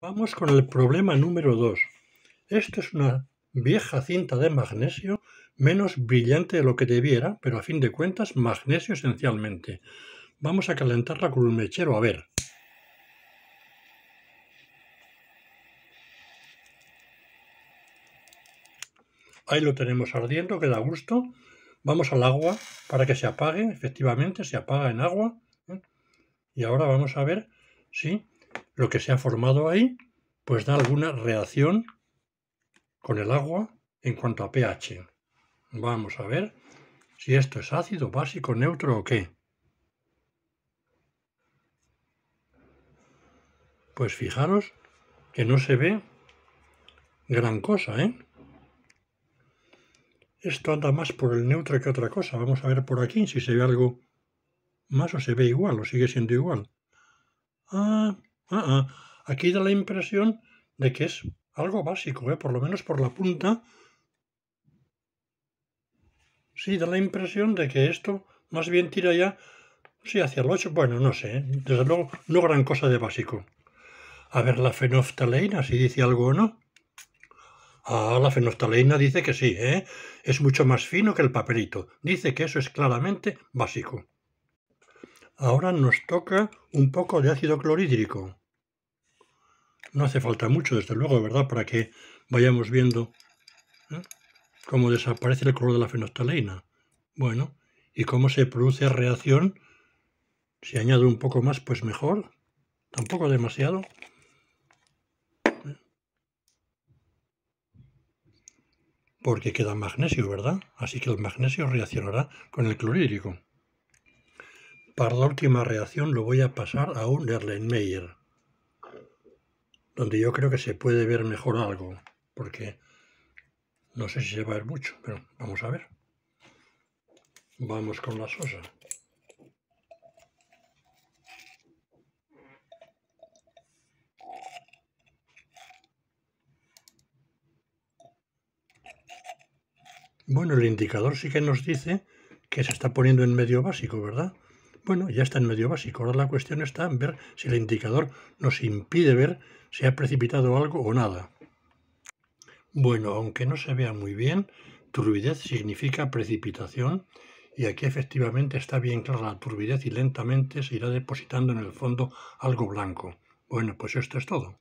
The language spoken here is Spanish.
Vamos con el problema número 2. Esto es una vieja cinta de magnesio, menos brillante de lo que debiera, pero a fin de cuentas magnesio esencialmente. Vamos a calentarla con un mechero, a ver. Ahí lo tenemos ardiendo, que da gusto. Vamos al agua para que se apague, efectivamente se apaga en agua. ¿eh? Y ahora vamos a ver si lo que se ha formado ahí, pues da alguna reacción con el agua en cuanto a pH. Vamos a ver si esto es ácido, básico, neutro o qué. Pues fijaros que no se ve gran cosa, ¿eh? Esto anda más por el neutro que otra cosa. Vamos a ver por aquí si se ve algo más o se ve igual o sigue siendo igual. Ah, Ah, ah. Aquí da la impresión de que es algo básico, ¿eh? por lo menos por la punta. Sí, da la impresión de que esto más bien tira ya, sí, hacia el 8, bueno, no sé, ¿eh? desde luego no gran cosa de básico. A ver la fenoftaleína, si dice algo o no. Ah, la fenoftaleína dice que sí, ¿eh? es mucho más fino que el papelito. Dice que eso es claramente básico. Ahora nos toca un poco de ácido clorhídrico. No hace falta mucho, desde luego, ¿verdad?, para que vayamos viendo ¿eh? cómo desaparece el color de la fenostalina. Bueno, y cómo se produce reacción. Si añado un poco más, pues mejor. Tampoco demasiado. Porque queda magnesio, ¿verdad? Así que el magnesio reaccionará con el clorhídrico. Para la última reacción lo voy a pasar a un Erlenmeyer, donde yo creo que se puede ver mejor algo, porque no sé si se va a ver mucho, pero vamos a ver. Vamos con la sosa. Bueno, el indicador sí que nos dice que se está poniendo en medio básico, ¿verdad? Bueno, ya está en medio básico. Ahora la cuestión está en ver si el indicador nos impide ver si ha precipitado algo o nada. Bueno, aunque no se vea muy bien, turbidez significa precipitación y aquí efectivamente está bien clara la turbidez y lentamente se irá depositando en el fondo algo blanco. Bueno, pues esto es todo.